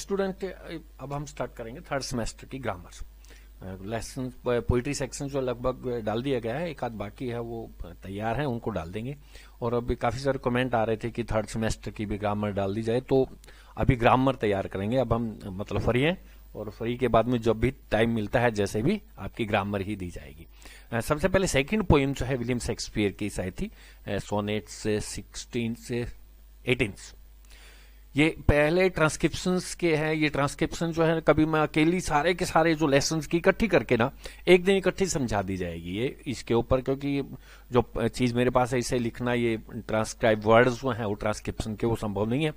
student अब हम start करेंगे थर्ड सेमेस्टर की ग्रामर लेसन पोइट्री सेक्शन जो लगभग डाल दिया गया है एक आध बाकी है वो तैयार है उनको डाल देंगे और अभी काफ़ी सारे कमेंट आ रहे थे कि थर्ड सेमेस्टर की भी ग्रामर डाल दी जाए तो अभी ग्रामर तैयार करेंगे अब हम मतलब फ्री हैं और फ्री के बाद में जब भी टाइम मिलता है जैसे भी आपकी ग्रामर ही दी जाएगी सबसे पहले सेकेंड पोइम जो है विलियम शेक्सपियर की शायद थी सोनेट से सिक्सटीन से एटीन ये पहले ट्रांसक्रिप्शन के हैं ये ट्रांसक्रिप्शन जो है कभी मैं अकेली सारे के सारे जो लेसन की इकट्ठी करके ना एक दिन इकट्ठी समझा दी जाएगी ये इसके ऊपर क्योंकि जो चीज़ मेरे पास है इसे लिखना ये ट्रांसक्राइब वर्ड्स जो हैं वो ट्रांसक्रिप्शन के वो संभव नहीं है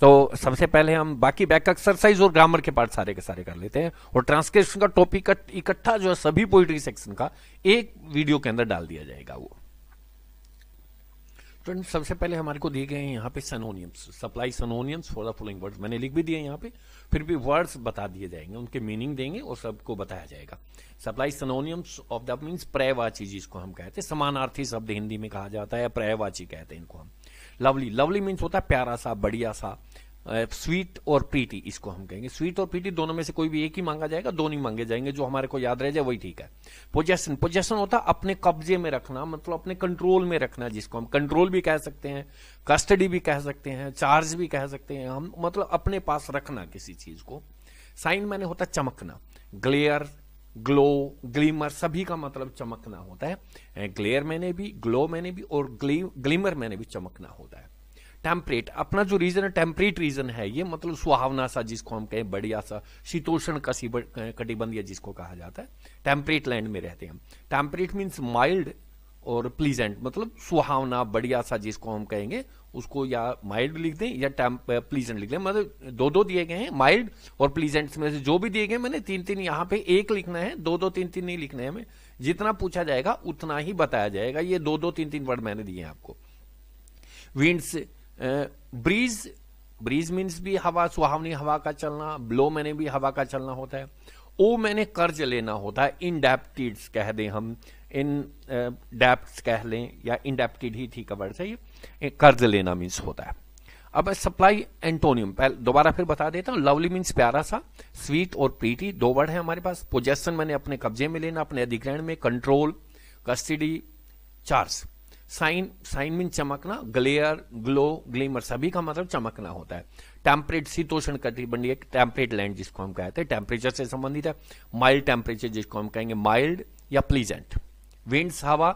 तो सबसे पहले हम बाकी बैक एक्सरसाइज और ग्रामर के पार्ट सारे के सारे कर लेते हैं और ट्रांसक्रिप्शन का टॉपिक इकट्ठा जो है सभी पोइट्री सेक्शन का एक वीडियो के अंदर डाल दिया जाएगा वो स्टूडेंट सबसे पहले हमारे को दिए गए हैं यहाँ पे synonyms supply synonyms for the following words मैंने लिख भी दिए यहाँ पे फिर भी वर्ड्स बता दिए जाएंगे उनके मीनिंग देंगे और सबको बताया जाएगा supply synonyms of the means प्रयवाची जिसको हम कहते हैं समानार्थी शब्द हिंदी में कहा जाता है प्रयवाची कहते हैं इनको हम लवली लवली मीन्स होता है प्यारा सा बढ़िया सा स्वीट और प्रीति इसको हम कहेंगे स्वीट और प्रीति दोनों में से कोई भी एक ही मांगा जाएगा दोनों ही मांगे जाएंगे जो हमारे को याद रह जाए वही ठीक है पोजेशन पोजेशन होता अपने कब्जे में रखना मतलब अपने कंट्रोल में रखना जिसको हम कंट्रोल भी कह सकते हैं कस्टडी भी कह सकते हैं चार्ज भी कह सकते हैं हम मतलब अपने पास रखना किसी चीज को साइन मैंने होता चमकना ग्लेयर ग्लो ग्लीमर सभी का मतलब चमकना होता है ग्लेयर मैंने भी ग्लो मैंने भी और ग्ली, ग्लीमर मैंने भी चमकना होता है टेम्परेट अपना जो रीजन है टेम्परेट रीजन है ये मतलब सुहावना सा जिसको हम कहें बढ़िया सा शीतोषण कटिबंधीय जिसको कहा जाता है टेम्परेट लैंड में रहते हैं हम टेम्परेट मीन्स माइल्ड और प्लीजेंट मतलब सुहावना बढ़िया सा जिसको हम कहेंगे उसको या माइल्ड लिख दें या प्लीजेंट लिख दें मतलब दो दो दिए गए हैं माइल्ड और प्लीजेंट में से जो भी दिए गए मैंने तीन तीन यहाँ पे एक लिखना है दो दो तीन तीन नहीं लिखना है हमें जितना पूछा जाएगा उतना ही बताया जाएगा ये दो दो तीन तीन वर्ड मैंने दिए हैं आपको विंड्स ब्रीज ब्रीज मीन्स भी हवा सुहावनी हवा का चलना ब्लो मैंने भी हवा का चलना होता है ओ मैंने कर्ज लेना होता है इनडेप्टिड्स कह दें हम इन डेप्ट कह लें या इनडेप्टिड ही थी कवर से ये कर्ज लेना मीन्स होता है अब सप्लाई एंटोनियम पहले दोबारा फिर बता देता हूं लवली मीन्स प्यारा सा स्वीट और प्रीटी दो वर्ड है हमारे पास पोजेशन मैंने अपने कब्जे में लेना अपने अधिग्रहण में control custody charge shine shine mean चमकना ग्लेयर ग्लो ग्लेमर सभी का मतलब चमकना होता है टेम्परेट शीतोषण कटिबंधीय टेम्परेट लैंड जिसको हम कहते हैं टेम्परेचर से संबंधित है माइल्ड टेम्परेचर जिसको हम कहेंगे माइल्ड या प्लीजेंट विंड्स हवा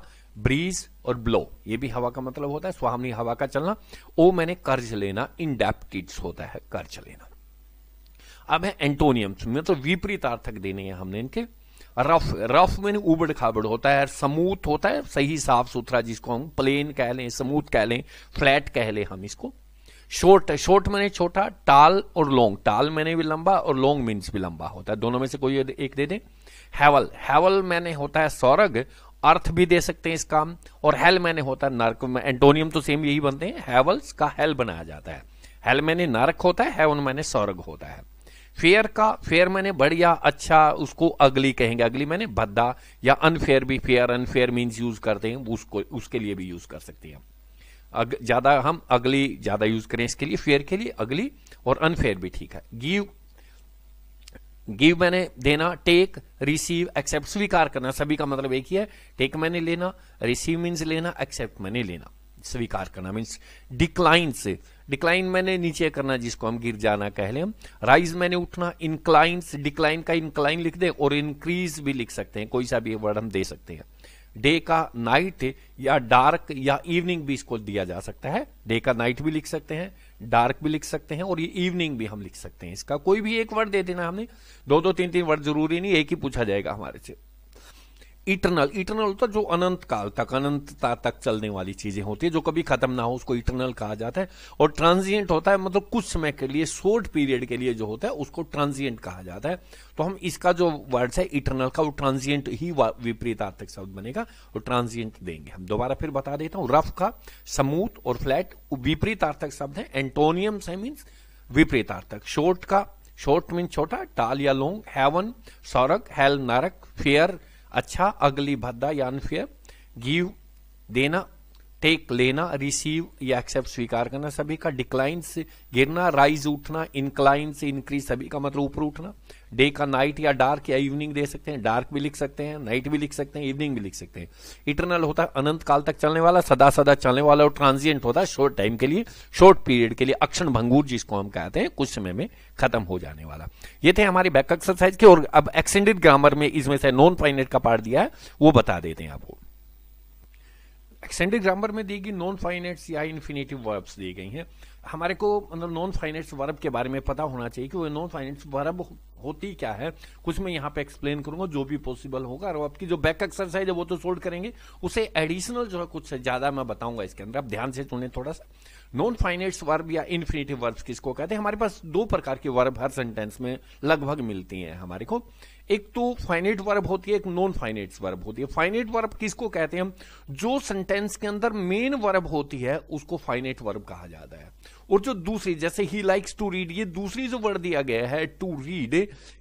ब्रीज और ब्लो ये भी हवा का मतलब होता है स्वामी हवा का चलना ओ मैंने कर्ज लेना इन डेप्टिड्स होता है कर्ज लेना अब है एंटोनियम्स मतलब तो आर्थक देने हैं हमने इनके रफ रफ में उबड़ खाबड़ होता है समूथ होता है सही साफ सुथरा जिसको हम प्लेन कह लें समूथ कह लें फ्लैट कह लें हम इसको शॉर्ट शॉर्ट मैंने छोटा टाल और लॉन्ग टाल मैंने भी लंबा और लॉन्ग मीन्स भी लंबा होता है दोनों में से कोई एक दे दें हैवल हैवल मैंने होता है सौरग अर्थ भी दे सकते हैं इस काम और हेल मैंने होता है नर्क एंटोनियम तो सेम यही बनते हैं हैवल्स का हेल बनाया जाता है हेल मैंने नर्क होता है हेवन मैंने सौरग होता है फेयर का फेयर मैंने बढ़िया अच्छा उसको अगली कहेंगे अगली मैंने भद्दा या अनफेयर भी फेयर अनफेयर मीन्स यूज करते हैं उसको उसके लिए भी यूज कर सकते हैं अग, ज्यादा हम अगली ज्यादा यूज करें इसके लिए फेयर के लिए अगली और अनफेयर भी ठीक है गिव गिव मैंने देना टेक रिसीव एक्सेप्ट स्वीकार करना सभी का मतलब एक ही है टेक मैंने लेना रिसीव मीन्स लेना एक्सेप्ट मैंने लेना स्वीकार करना मीन्स डिक्लाइन से डिक्लाइन मैंने नीचे करना जिसको हम गिर जाना कह लें हम राइज मैंने उठना इनक्लाइन डिक्लाइन का इनक्लाइन लिख दें और इंक्रीज भी लिख सकते हैं कोई सा भी वर्ड हम दे सकते हैं डे का नाइट या डार्क या इवनिंग भी इसको दिया जा सकता है डे का नाइट भी लिख सकते हैं डार्क भी लिख सकते हैं और ये इवनिंग भी हम लिख सकते हैं इसका कोई भी एक वर्ड दे देना हमने दो दो तीन तीन वर्ड जरूरी नहीं एक ही पूछा जाएगा हमारे से इटरनल इटरनल होता है जो अनंत काल तक अनंतता तक चलने वाली चीजें होती है जो कभी खत्म ना हो उसको इटरनल कहा जाता है और ट्रांजिएंट होता है मतलब कुछ समय के लिए शोर्ट पीरियड के लिए जो होता है उसको ट्रांजिएंट कहा जाता है तो हम इसका जो वर्ड्स है इटरनल का वो ट्रांजिएंट ही विपरीतार्थक शब्द बनेगा और ट्रांजिएंट देंगे हम दोबारा फिर बता देता हूं रफ का समूथ और फ्लैट विपरीतार्थक शब्द है से मीन मीन्स विपरीतार्थक शोर्ट का शोर्ट मीन छोटा टाल या लोंग हैवन सौरक हेल नरक फेयर अच्छा अगली भद्दा यानी फिर गिव देना टेक लेना रिसीव या एक्सेप्ट स्वीकार करना सभी का डिक्लाइन से गिरना राइज उठना इनक्लाइन से इंक्रीज सभी का मतलब ऊपर उठना डे का नाइट या डार्क या इवनिंग दे सकते हैं डार्क भी लिख सकते हैं नाइट भी लिख सकते हैं इवनिंग भी लिख सकते हैं इटरनल होता है अनंत काल तक चलने वाला सदा सदा चलने वाला और ट्रांजिएंट होता है शॉर्ट टाइम के लिए शॉर्ट पीरियड के लिए अक्षण भंगूर जिसको हम कहते हैं कुछ समय में खत्म हो जाने वाला ये थे हमारे बैक एक्सरसाइज के और अब एक्सटेंडेड ग्रामर में इसमें से नॉन फाइनेट का पार्ट दिया है वो बता देते हैं आपको एक्सटेंडेड ग्रामर में दी गई नॉन फाइनेट्स या इन्फिनेटिव वर्ब्स दी गई हैं हमारे को मतलब नॉन फाइनेट्स वर्ब के बारे में पता होना चाहिए कि वो नॉन फाइनेट्स वर्ब होती क्या है कुछ मैं यहाँ पे एक्सप्लेन करूंगा जो भी पॉसिबल होगा और आपकी जो बैक एक्सरसाइज है वो तो सोल्व करेंगे उसे एडिशनल जो है कुछ ज्यादा मैं बताऊंगा इसके अंदर आप ध्यान से सुने थोड़ा सा नॉन फाइनेट्स वर्ब या इन्फिनेटिव वर्ब किसको कहते हैं हमारे पास दो प्रकार के वर्ब हर सेंटेंस में लगभग मिलती है हमारे को एक तो फाइनेट वर्ब होती है एक नॉन फाइनेट वर्ब होती है फाइनेट वर्ब किसको कहते हैं जो सेंटेंस के अंदर मेन वर्ब होती है उसको फाइनेट वर्ब कहा जाता है और जो दूसरी जैसे ही लाइक्स टू रीड ये दूसरी जो वर्ड दिया गया है टू रीड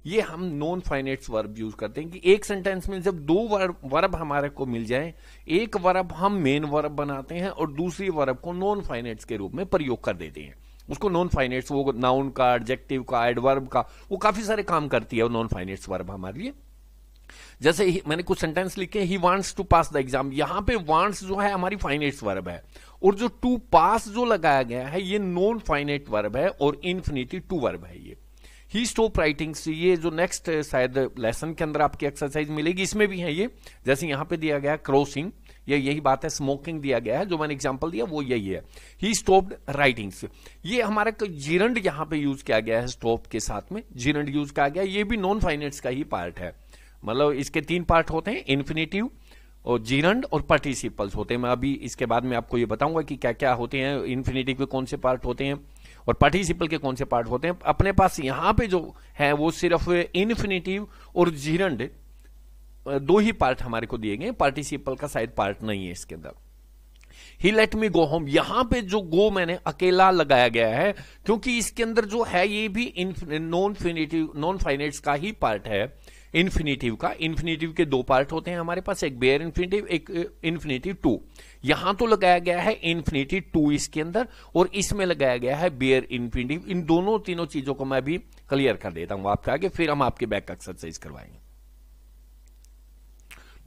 ये हम नॉन फाइनेट वर्ब यूज करते हैं कि एक सेंटेंस में जब दो वर्ब वर्ब हमारे को मिल जाए एक वर्ब हम मेन वर्ब बनाते हैं और दूसरी वर्ब को नॉन फाइनेट्स के रूप में प्रयोग कर देते हैं उसको नॉन फाइनेट्स वो नाउन का एडजेक्टिव का एडवर्ब का वो काफी सारे काम करती है वो नॉन फाइनेट्स वर्ब हमारे लिए जैसे ही, मैंने कुछ सेंटेंस लिखे he wants to pass the exam यहां पे वांट्स जो है हमारी फाइनेट्स वर्ब है और जो टू पास जो लगाया गया है ये नॉन फाइनेट वर्ब है और इन्फिनिटी टू वर्ब है ये ही स्टॉप राइटिंग ये जो नेक्स्ट uh, शायद लेसन के अंदर आपकी एक्सरसाइज मिलेगी इसमें भी है ये जैसे यहां पे दिया गया क्रोसिंग या यही बात है स्मोकिंग दिया गया है जो मैंने एग्जाम्पल दिया वो यही है ही स्टॉप्ड राइटिंग्स ये हमारा जीरंड यहां पे यूज किया गया है स्टॉप के साथ में जीरंड यूज किया गया ये भी नॉन फाइनेट्स का ही पार्ट है मतलब इसके तीन पार्ट होते हैं इन्फिनेटिव और जीरंड और पार्टिसिपल्स होते हैं मैं अभी इसके बाद में आपको ये बताऊंगा कि क्या क्या होते हैं इन्फिनेटिव के कौन से पार्ट होते हैं और पार्टिसिपल के कौन से पार्ट होते हैं अपने पास यहां पे जो है वो सिर्फ इन्फिनेटिव और जीरंड दो ही पार्ट हमारे को दिए गए पार्टिसिपल का शायद पार्ट नहीं है इसके अंदर ही लेट मी गो होम यहां पे जो गो मैंने अकेला लगाया गया है क्योंकि इसके अंदर जो है ये भी नॉन फिनेटिव नॉन फाइनेट्स का ही पार्ट है इन्फिनेटिव का इन्फिनेटिव के दो पार्ट होते हैं हमारे पास एक बेयर इन्फिनेटिव एक इन्फिनेटिव टू यहां तो लगाया गया है इन्फिनेटिव टू इसके अंदर और इसमें लगाया गया है बेयर इन्फिनेटिव इन दोनों तीनों चीजों को मैं भी क्लियर कर देता हूं आपके आगे फिर हम आपके बैक एक्सरसाइज करवाएंगे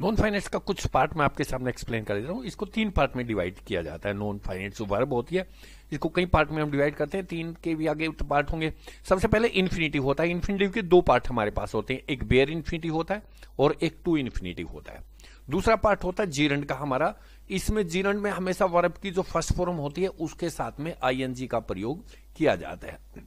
नॉन फाइनेंस का कुछ पार्ट मैं आपके सामने एक्सप्लेन कर देता हूँ इसको तीन पार्ट में डिवाइड किया जाता है नॉन फाइनेंस वर्ब होती है इसको कई पार्ट में हम डिवाइड करते हैं तीन के भी आगे पार्ट तो होंगे सबसे पहले इन्फिनेटिव होता है इन्फिनेटिव के दो पार्ट हमारे पास होते हैं एक बेयर इन्फिनेटिव होता है और एक टू इन्फिनेटिव होता है दूसरा पार्ट होता है जीरण का हमारा इसमें जीरण में हमेशा वर्ब की जो फर्स्ट फॉर्म होती है उसके साथ में आईएनजी का प्रयोग किया जाता है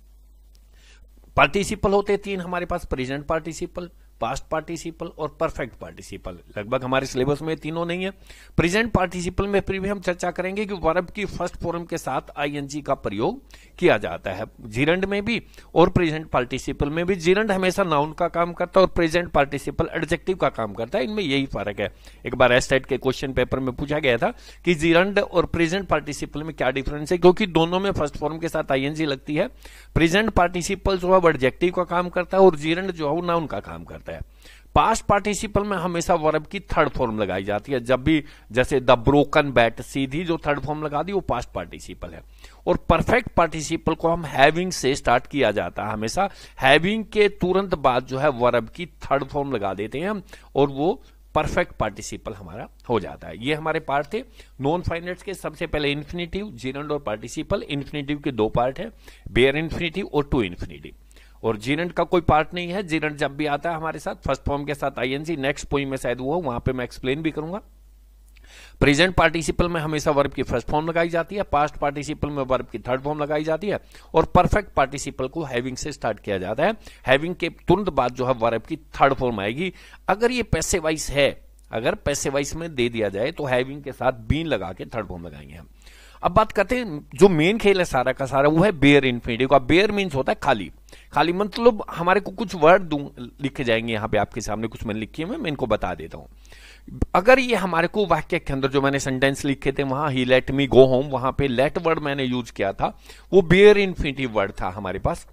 पार्टिसिपल होते हैं तीन हमारे पास प्रेजेंट पार्टिसिपल पास्ट पार्टिसिपल और परफेक्ट पार्टिसिपल लगभग हमारे सिलेबस में तीनों नहीं है प्रेजेंट पार्टिसिपल में फिर भी हम चर्चा करेंगे कि वर्ब की फर्स्ट फॉर्म के साथ आईएनजी का प्रयोग किया जाता है जीरंड में भी और प्रेजेंट पार्टिसिपल में भी जीरंड हमेशा नाउन का काम करता है और प्रेजेंट पार्टिसिपल एडजेक्टिव का काम करता है इनमें यही फर्क है एक बार एस के क्वेश्चन पेपर में पूछा गया था कि जीरंड और प्रेजेंट पार्टिसिपल में क्या डिफरेंस है क्योंकि दोनों में फर्स्ट फॉर्म के साथ आईएनजी लगती है प्रेजेंट पार्टिसिपल जो है एडजेक्टिव का काम करता है और जीरंड जो है वो नाउन का काम करता है होता है पास्ट पार्टिसिपल में हमेशा वर्ब की थर्ड फॉर्म लगाई जाती है जब भी जैसे द ब्रोकन बैट सीधी जो थर्ड फॉर्म लगा दी वो पास्ट पार्टिसिपल है और परफेक्ट पार्टिसिपल को हम हैविंग से स्टार्ट किया जाता है हमेशा हैविंग के तुरंत बाद जो है वर्ब की थर्ड फॉर्म लगा देते हैं हम और वो परफेक्ट पार्टिसिपल हमारा हो जाता है ये हमारे पार्ट थे नॉन फाइनेट्स के सबसे पहले इन्फिनिटिव जीरंड और पार्टिसिपल इन्फिनिटिव के दो पार्ट है बेयर इन्फिनिटिव और टू इन्फिनिटिव और जीरंट का कोई पार्ट नहीं है जीरंट जब भी आता है हमारे साथ फर्स्ट फॉर्म के साथ आईएनसी नेक्स्ट पॉइंट में शायद हुआ वहां पे मैं एक्सप्लेन भी करूंगा प्रेजेंट पार्टिसिपल में हमेशा वर्ब की फर्स्ट फॉर्म लगाई जाती है पास्ट पार्टिसिपल में वर्ब की थर्ड फॉर्म लगाई जाती है और परफेक्ट पार्टिसिपल को हैविंग से स्टार्ट किया जाता है हैविंग के तुरंत बाद जो है वर्ब की थर्ड फॉर्म आएगी अगर ये पैसे वाइस है अगर पैसे वाइस में दे दिया जाए तो हैविंग के साथ बीन लगा के थर्ड फॉर्म लगाएंगे हम अब बात करते हैं जो मेन खेल है सारा का सारा वो है बेयर इन्फिनिटिव का बेयर मीन्स होता है खाली खाली मतलब हमारे को कुछ वर्ड लिखे जाएंगे यहाँ पे आपके सामने कुछ मैंने लिखे हुए मैं इनको बता देता हूँ अगर ये हमारे को वाक्य के अंदर जो मैंने सेंटेंस लिखे थे वहां ही लेट मी गो होम वहां पे लेट वर्ड मैंने यूज किया था वो बेयर इन्फिनेटिव वर्ड था हमारे पास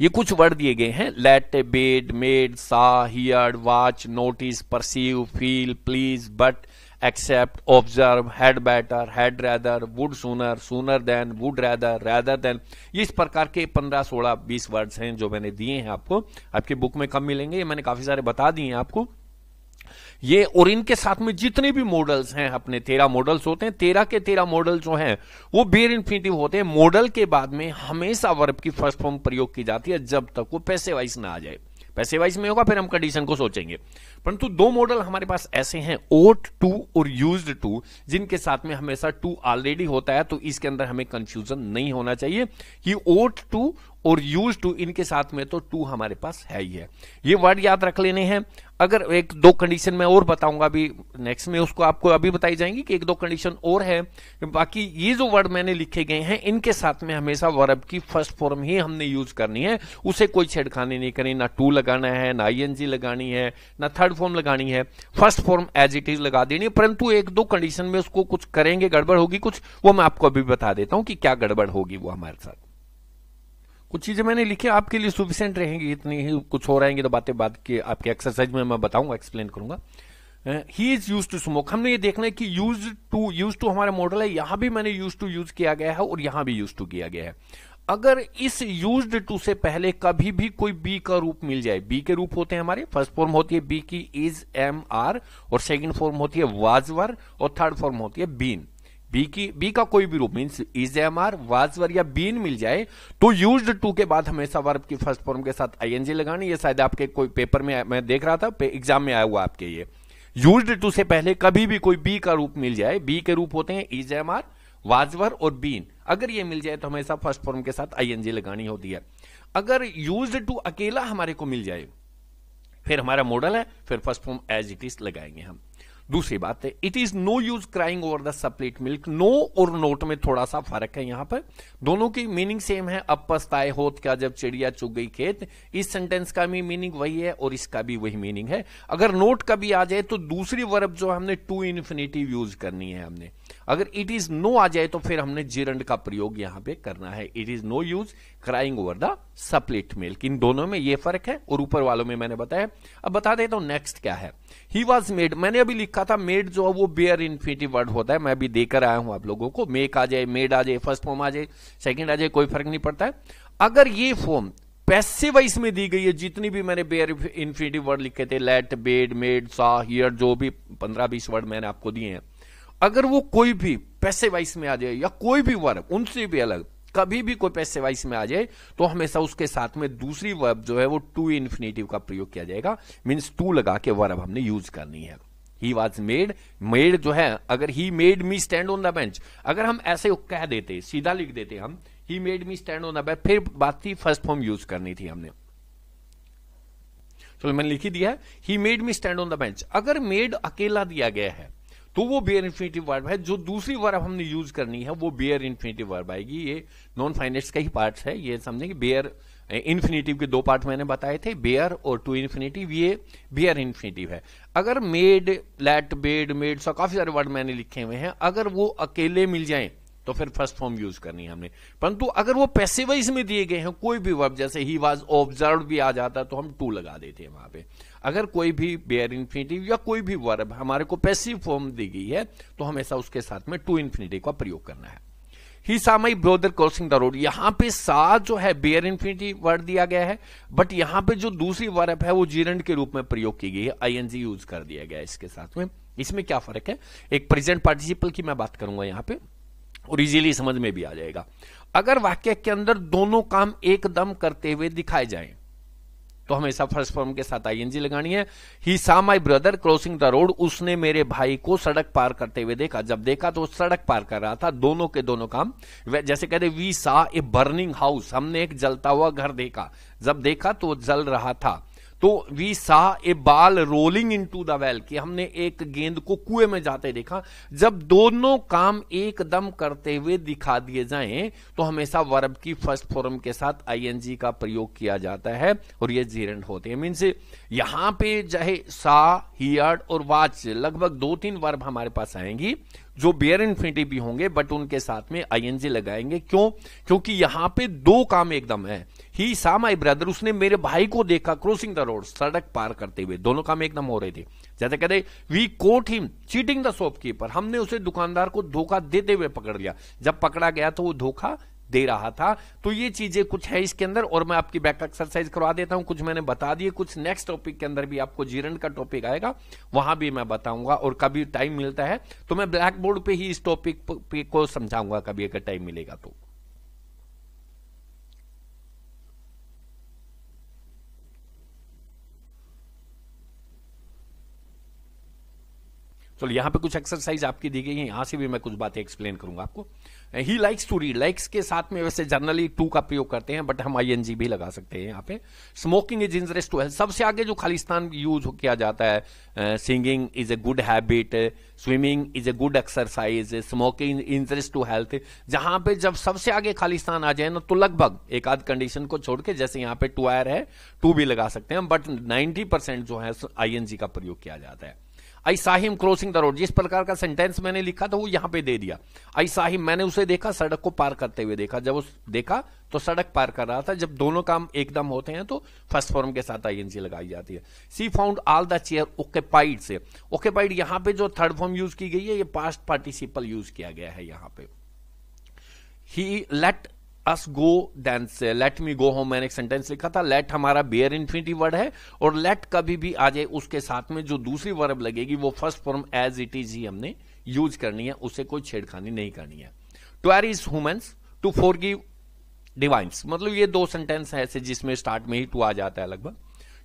ये कुछ वर्ड दिए गए हैं let bid made saw hear watch notice perceive feel please but except observe had better had rather would sooner, sooner than would rather rather than ये इस प्रकार के पंद्रह सोलह बीस वर्ड्स हैं जो मैंने दिए हैं आपको आपकी बुक में कम मिलेंगे ये मैंने काफी सारे बता दिए हैं आपको ये और इनके साथ में जितने भी मॉडल्स हैं अपने तेरह मॉडल्स होते हैं तेरह के तेरह मॉडल जो हैं वो बेर इन्फिनेटिव होते हैं मॉडल के बाद में हमेशा वर्ब की फर्स्ट फॉर्म प्रयोग की जाती है जब तक वो पैसे वाइज ना आ जाए पैसे वाइज में होगा फिर हम कंडीशन को सोचेंगे परंतु दो मॉडल हमारे पास ऐसे हैं ओट टू और यूज टू जिनके साथ में हमेशा टू ऑलरेडी होता है तो इसके अंदर हमें कंफ्यूजन नहीं होना चाहिए कि ओट टू और यूज टू इनके साथ में तो टू हमारे पास है ही है ये वर्ड याद रख लेने हैं अगर एक दो कंडीशन में और बताऊंगा अभी नेक्स्ट में उसको आपको अभी बताई जाएंगी कि एक दो कंडीशन और है बाकी ये जो वर्ड मैंने लिखे गए हैं इनके साथ में हमेशा वर्ब की फर्स्ट फॉर्म ही हमने यूज करनी है उसे कोई छेड़खानी नहीं करनी ना टू लगाना है ना आई लगानी है ना थर्ड फॉर्म लगानी है first form as it is लगा देनी है परंतु एक दो कंडीशन में उसको कुछ करेंगे गड़बड़ होगी कुछ वो मैं आपको अभी बता देता हूं कि क्या गड़बड़ होगी वो हमारे साथ कुछ चीज़ें मैंने लिखी आपके लिए सुफिशियंट रहेंगी इतनी ही कुछ हो रहेंगे तो बातें बात के आपके एक्सरसाइज में मैं बताऊंगा एक्सप्लेन करूंगा he is use to smoke हमने ये देखना है कि यूज टू यूज टू हमारे मॉडल है यहां भी मैंने यूज टू यूज किया गया है और यहां भी यूज टू किया गया है अगर इस यूज टू से पहले कभी भी कोई बी का रूप मिल जाए बी के रूप होते हैं हमारे फर्स्ट फॉर्म होती है बी की इज एम आर और सेकंड फॉर्म होती है वाजवर और थर्ड फॉर्म होती है बीन बी की बी का कोई भी रूप mean is am are was were या बीन मिल जाए तो यूज टू के बाद हमेशा वर्ब की फर्स्ट फॉर्म के साथ एनजी लगानी ये शायद आपके कोई पेपर में मैं देख रहा था एग्जाम में आया हुआ आपके ये यूज टू से पहले कभी भी कोई बी का रूप मिल जाए बी के रूप होते हैं इज एम आर वाजवर और बीन अगर ये मिल जाए तो हमेशा फर्स्ट फॉर्म के साथ आई एनजी लगानी होती है अगर यूज टू अकेला हमारे को मिल जाए फिर हमारा मॉडल है फिर first form as it is लगाएंगे हम दूसरी बात है it is no use crying over the spilt milk no और नोट में थोड़ा सा फर्क है यहां पर दोनों की मीनिंग सेम है अब पछताए होत का जब चिड़िया चुग गई खेत इस सेंटेंस का भी मीनिंग वही है और इसका भी वही मीनिंग है अगर नोट का भी आ जाए तो दूसरी वर्ब जो हमने टू इन्फिनेटिव यूज करनी है हमने अगर इट इज नो आ जाए तो फिर हमने जिरंड का प्रयोग यहां पे करना है it is no use crying over the spilt milk इन दोनों में ये फर्क है और ऊपर वालों में मैंने बताया अब बता देता हूं नेक्स्ट क्या है ही वॉज मेड मैंने अभी लिखा था मेड जो है वो बेयर इन्फिनेटिव वर्ड होता है मैं अभी देकर आया हूं आप लोगों को मेक आ जाए मेड आ जाए फर्स्ट फॉर्म आ जाए सेकेंड आ जाए कोई फर्क नहीं पड़ता है अगर ये फॉर्म पैसे वाइस में दी गई है जितनी भी मैंने बेयर इन्फिनेटिव वर्ड लिखे थे let bid made saw hear जो भी पंद्रह बीस वर्ड मैंने आपको दिए हैं अगर वो कोई भी पैसे वाइस में आ जाए या कोई भी वर्ब उनसे भी अलग कभी भी कोई पैसे वाइस में आ जाए तो हमेशा उसके साथ में दूसरी वर्ब जो है वो टू इन्फिनेटिव का प्रयोग किया जाएगा मीन्स टू लगा के वर्ब हमने यूज करनी है ही वॉज मेड मेड जो है अगर he made me stand on the bench अगर हम ऐसे कह देते सीधा लिख देते हम he made me stand on the bench फिर बात थी फर्स्ट फॉर्म यूज करनी थी हमने चलो मैंने लिखी दिया he made me stand on the bench अगर मेड अकेला दिया गया है तो वो बेयर इन्फिनेटिव वर्ब है जो दूसरी वर्ब हमने यूज करनी है वो बेयर इन्फिनेटिव वर्ब आएगी ये नॉन फाइनेंस का ही पार्ट है ये समझेंगे बेयर इन्फिनेटिव के दो पार्ट मैंने बताए थे बेयर और टू इन्फिनेटिव ये बेयर इन्फिनेटिव है अगर मेड लेट बेड मेड सो काफी सारे वर्ड मैंने लिखे हुए हैं अगर वो अकेले मिल जाए तो फिर फर्स्ट फॉर्म यूज करनी है हमने परंतु अगर वो पैसे वाइज में दिए गए हैं कोई भी वर्ब जैसे ही वाज ऑब्जर्व भी आ जाता तो हम टू लगा देते हैं वहां पे अगर कोई भी बेयर इन्फिनेटिव या कोई भी वर्ब हमारे को पैसिव फॉर्म दी गई है तो हम ऐसा उसके साथ में टू इन्फिनेटिव का प्रयोग करना है he saw my brother crossing the road यहां पे सा जो है बेयर इन्फिनेटिव वर्ड दिया गया है बट यहां पे जो दूसरी वर्ब है वो जीरंड के रूप में प्रयोग की गई है आईएनजी यूज कर दिया गया है इसके साथ में इसमें क्या फर्क है एक प्रेजेंट पार्टिसिपल की मैं बात करूंगा यहां पर और इजीली समझ में भी आ जाएगा अगर वाक्य के अंदर दोनों काम एकदम करते हुए दिखाए जाए तो हमेशा फर्स्ट फॉर्म के साथ एनजी लगानी है he saw my brother crossing the road उसने मेरे भाई को सड़क पार करते हुए देखा जब देखा तो सड़क पार कर रहा था दोनों के दोनों काम जैसे कहते we saw a burning house हमने एक जलता हुआ घर देखा जब देखा तो जल रहा था तो we saw a ball rolling into the well कि हमने एक गेंद को कुएं में जाते देखा जब दोनों काम एकदम करते हुए दिखा दिए जाएं तो हमेशा वर्ब की फर्स्ट फॉर्म के साथ आईएनजी का प्रयोग किया जाता है और ये जीरेंट होते हैं मीन्स यहां पे चाहे सा हियर और वाच लगभग दो तीन वर्ब हमारे पास आएंगी जो बेयर इन्फिनिटी भी होंगे बट उनके साथ में आईएनजी लगाएंगे क्यों क्योंकि यहां पे दो काम एकदम है ही सा माई ब्रदर उसने मेरे भाई को देखा क्रॉसिंग द रोड सड़क पार करते हुए दोनों काम एकदम हो रहे थे जैसे कहते we caught him cheating the shopkeeper हमने उसे दुकानदार को धोखा देते हुए पकड़ लिया जब पकड़ा गया तो वो धोखा दे रहा था तो ये चीजें कुछ है इसके अंदर और मैं आपकी बैक एक्सरसाइज करवा देता हूं कुछ मैंने बता दिए कुछ नेक्स्ट टॉपिक के अंदर भी आपको जीरण का टॉपिक आएगा वहां भी मैं बताऊंगा और कभी टाइम मिलता है तो मैं ब्लैक बोर्ड पे ही इस टॉपिक को समझाऊंगा कभी अगर टाइम मिलेगा तो चलो यहाँ पे कुछ एक्सरसाइज आपकी दी गई है यहाँ से भी मैं कुछ बातें एक्सप्लेन करूंगा आपको he likes to read likes के साथ में वैसे जनरली टू का प्रयोग करते हैं बट हम आई भी लगा सकते हैं यहाँ पे smoking is injurious to health सबसे आगे जो खालिस्तान यूज किया जाता है singing is a good habit swimming is a good exercise smoking injurious to health जहां पे जब सबसे आगे खालिस्तान आ जाए ना तो लगभग एक आध कंडीशन को छोड़ के जैसे यहाँ पे टू आयर है टू भी लगा सकते हैं बट नाइन्टी जो है आई का प्रयोग किया जाता है I saw him crossing the road जिस प्रकार का सेंटेंस मैंने लिखा था वो यहां पे दे दिया आई साहिम मैंने उसे देखा सड़क को पार करते हुए देखा जब उस देखा तो सड़क पार कर रहा था जब दोनों काम एकदम होते हैं तो फर्स्ट फॉर्म के साथ आई एनसी लगाई जाती है she found all the chair occupied से ओकेपाइड यहां पे जो थर्ड फॉर्म यूज की गई है ये पास्ट पार्टिसिपल यूज किया गया है यहां पे he let us go then से लेट मी गो होम मैंने एक सेंटेंस लिखा था लेट हमारा बेयर इन्फिनिटी वर्ड है और लेट कभी भी आ जाए उसके साथ में जो दूसरी वर्ब लगेगी वो first form as it is ही हमने यूज करनी है उसे कोई छेड़खानी नहीं करनी है to err is humans to forgive divines मतलब ये दो सेंटेंस है ऐसे जिसमें स्टार्ट में ही टू आ जाता है लगभग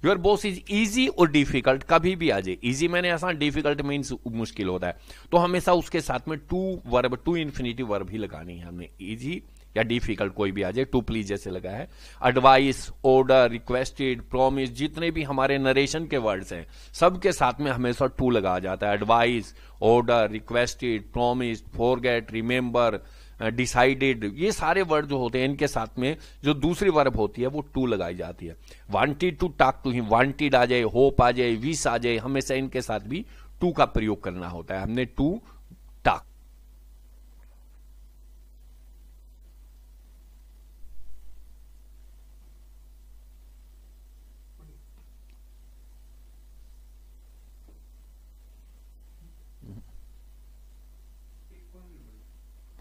योर बॉस इज ईजी और डिफिकल्ट कभी भी आ जाए ईजी मैंने ऐसा डिफिकल्ट मीन्स मुश्किल होता है तो हमेशा उसके साथ में to verb to infinity verb ही लगानी है हमने ईजी या डिफिकल्ट कोई भी आ जाए टू प्लीज जैसे लगा है एडवाइस ऑर्डर रिक्वेस्टेड प्रॉमिस जितने भी हमारे नरेशन के वर्ड्स हैं सबके साथ में हमेशा टू लगा जाता है advice order requested promise forget remember decided ये सारे वर्ड जो होते हैं इनके साथ में जो दूसरी वर्ब होती है वो टू लगाई जाती है wanted to talk to him wanted आ जाए होप आ जाए विश आ जाए हमेशा इनके साथ भी टू का प्रयोग करना होता है हमने टू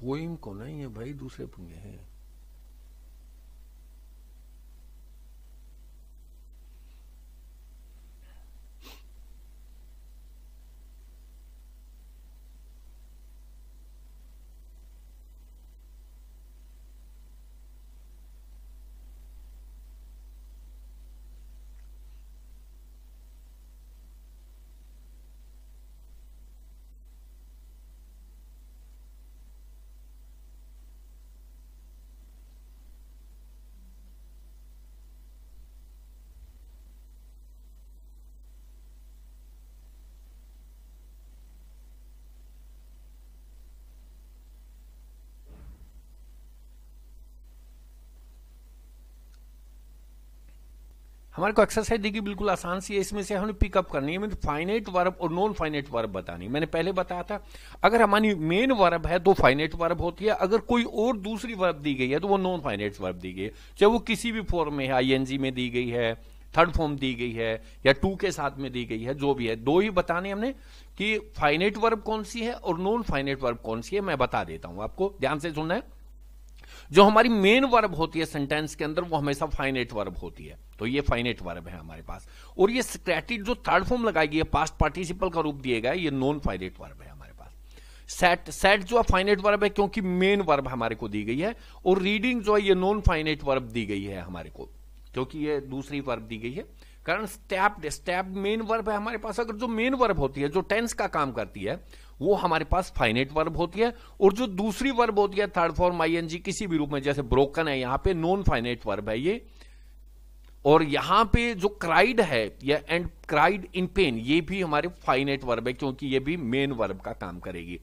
वो इनको नहीं है भाई दूसरे पुण्य हैं हमारे को एक्सरसाइज देखिए बिल्कुल आसान सी है इसमें से हमें पिकअप करनी है मीन फाइनेट वर्ब और नॉन फाइनेट वर्ब बतानी मैंने पहले बताया था अगर हमारी मेन वर्ब है तो फाइनेट वर्ब होती है अगर कोई और दूसरी वर्ब दी गई है तो वो नॉन फाइनेट वर्ब दी गई है चाहे वो किसी भी फॉर्म में है आई में दी गई है थर्ड फॉर्म दी गई है या टू के साथ में दी गई है जो भी है दो ही बताने हमने कि फाइनेट वर्ब कौन सी है और नॉन फाइनेट वर्ब कौन सी है मैं बता देता हूं आपको ध्यान से सुनना है जो हमारी मेन वर्ब होती है सेंटेंस के अंदर वो हमेशा फाइनेट वर्ब होती है तो ये फाइनेट वर्ब है हमारे पास और ये सिक्रेटिड जो थर्ड फॉर्म लगाई गई है पास्ट पार्टिसिपल का रूप दिया गया ये नॉन फाइनेट वर्ब है हमारे पास सेट सेट जो है फाइनेट वर्ब है क्योंकि मेन वर्ब हमारे को दी गई है और रीडिंग जो है ये नॉन फाइनेट वर्ब दी गई है हमारे को क्योंकि ये दूसरी वर्ब दी गई है कारण स्टैप स्टैप मेन वर्ब है हमारे पास अगर जो मेन वर्ब होती है जो टेंस का काम करती है वो हमारे पास फाइनेट वर्ब होती है और जो दूसरी वर्ब होती है थर्ड फॉर्म आईएनजी किसी भी रूप में जैसे ब्रोकन है यहां पे नॉन फाइनेट वर्ब है ये और यहां पे जो क्राइड है या एंड क्राइड इन पेन ये भी हमारे फाइनेट वर्ब है क्योंकि ये भी मेन वर्ब का काम करेगी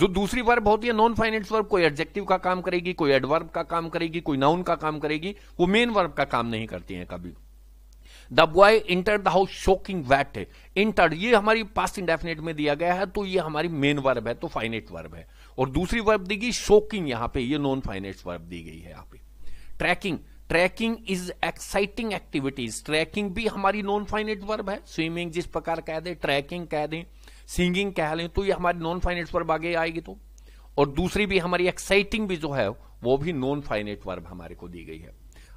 जो दूसरी वर्ब होती है नॉन फाइनेंस वर्ब कोई एडजेक्टिव का काम करेगी कोई एडवर्ब का काम करेगी कोई नाउन का काम करेगी वो मेन वर्ब का काम नहीं करती है कभी the boy enter the house shocking wait enter ये हमारी पास इंडेफिनेट में दिया गया है तो ये हमारी मेन वर्ब है तो फाइनेट वर्ब है और दूसरी वर्ब दी गई शोकिंग यहां पे ये नॉन फाइनेट वर्ब दी गई है यहां पे trekking trekking is exciting activities trekking भी हमारी नॉन फाइनेट वर्ब है स्विमिंग जिस प्रकार कह दें ट्रैकिंग कह दें सिंगिंग कह लें तो ये हमारी नॉन फाइनेट वर्ब आगे आएगी तो और दूसरी भी हमारी एक्साइटिंग भी जो है वो भी नॉन फाइनेट वर्ब हमारे को दी गई है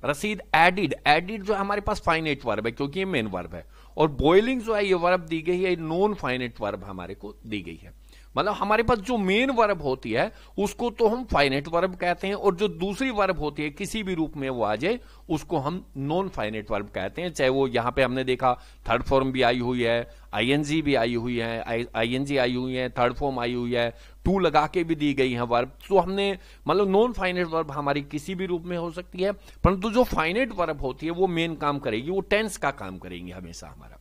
रसीद एडिड एडिड जो हमारे पास फाइनेट वर्ब है क्योंकि ये मेन वर्ब है और बॉइलिंग जो है ये वर्ब दी गई है नॉन फाइनेट वर्ब हमारे को दी गई है मतलब हमारे पास जो मेन वर्ब होती है उसको तो हम फाइनेट वर्ब कहते हैं और जो दूसरी वर्ब होती है किसी भी रूप में वो आ जाए उसको हम नॉन फाइनेट वर्ब कहते हैं चाहे वो यहां पे हमने देखा थर्ड फॉर्म भी आई हुई है आईएनजी भी आई हुई है आईएनजी आई हुई है थर्ड फॉर्म आई हुई है टू लगा के भी दी गई है वर्ब तो हमने मतलब नॉन फाइनेट वर्ब हमारी किसी भी रूप में हो सकती है परंतु जो फाइनेट वर्ब होती है वो मेन काम करेगी वो टेंस का काम करेंगी हमेशा हमारा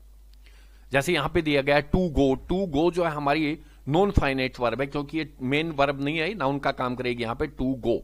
जैसे यहां पे दिया गया टू गो टू गो जो है हमारी नॉन फाइनेट वर्ब है क्योंकि ये मेन वर्ब नहीं है नाउन का काम करेगी यहाँ पे टू गो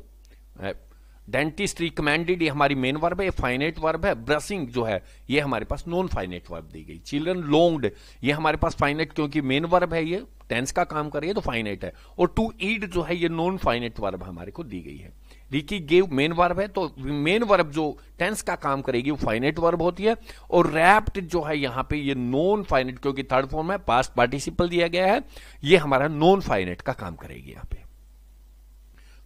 डेंटिस्ट रिकमेंडेड ये हमारी मेन वर्ब है फाइनेट वर्ब है ब्रशिंग जो है ये हमारे पास नॉन फाइनेट वर्ब दी गई चिल्ड्रन लोंग्ड ये हमारे पास फाइनेट क्योंकि मेन वर्ब है ये टेंस का काम कर रही है तो फाइनेट है और टू ईड जो है ये नॉन फाइनेट वर्ब हमारे को दी गई है रिकी गेव मेन वर्ब है तो मेन वर्ब जो टेंस का काम करेगी वो फाइनेट वर्ब होती है और रैप्ट जो है यहाँ पे ये नॉन फाइनेट क्योंकि थर्ड फॉर्म है पास्ट पार्टिसिपल दिया गया है ये हमारा नॉन फाइनेट का काम करेगी यहाँ पे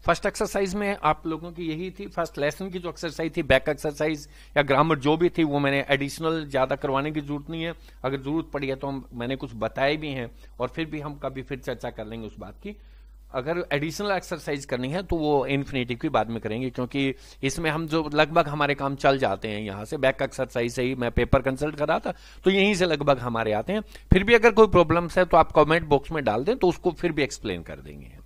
फर्स्ट एक्सरसाइज में आप लोगों की यही थी फर्स्ट लेसन की जो एक्सरसाइज थी बैक एक्सरसाइज या ग्रामर जो भी थी वो मैंने एडिशनल ज्यादा करवाने की जरूरत नहीं है अगर जरूरत पड़ी है तो हम मैंने कुछ बताए भी हैं और फिर भी हम कभी फिर चर्चा कर लेंगे उस बात की अगर एडिशनल एक्सरसाइज करनी है तो वो इन्फिनेटिव की बाद में करेंगे क्योंकि इसमें हम जो लगभग हमारे काम चल जाते हैं यहाँ से बैक एक्सरसाइज से ही मैं पेपर कंसल्ट कर रहा था तो यहीं से लगभग हमारे आते हैं फिर भी अगर कोई प्रॉब्लम्स है तो आप कमेंट बॉक्स में डाल दें तो उसको फिर भी एक्सप्लेन कर देंगे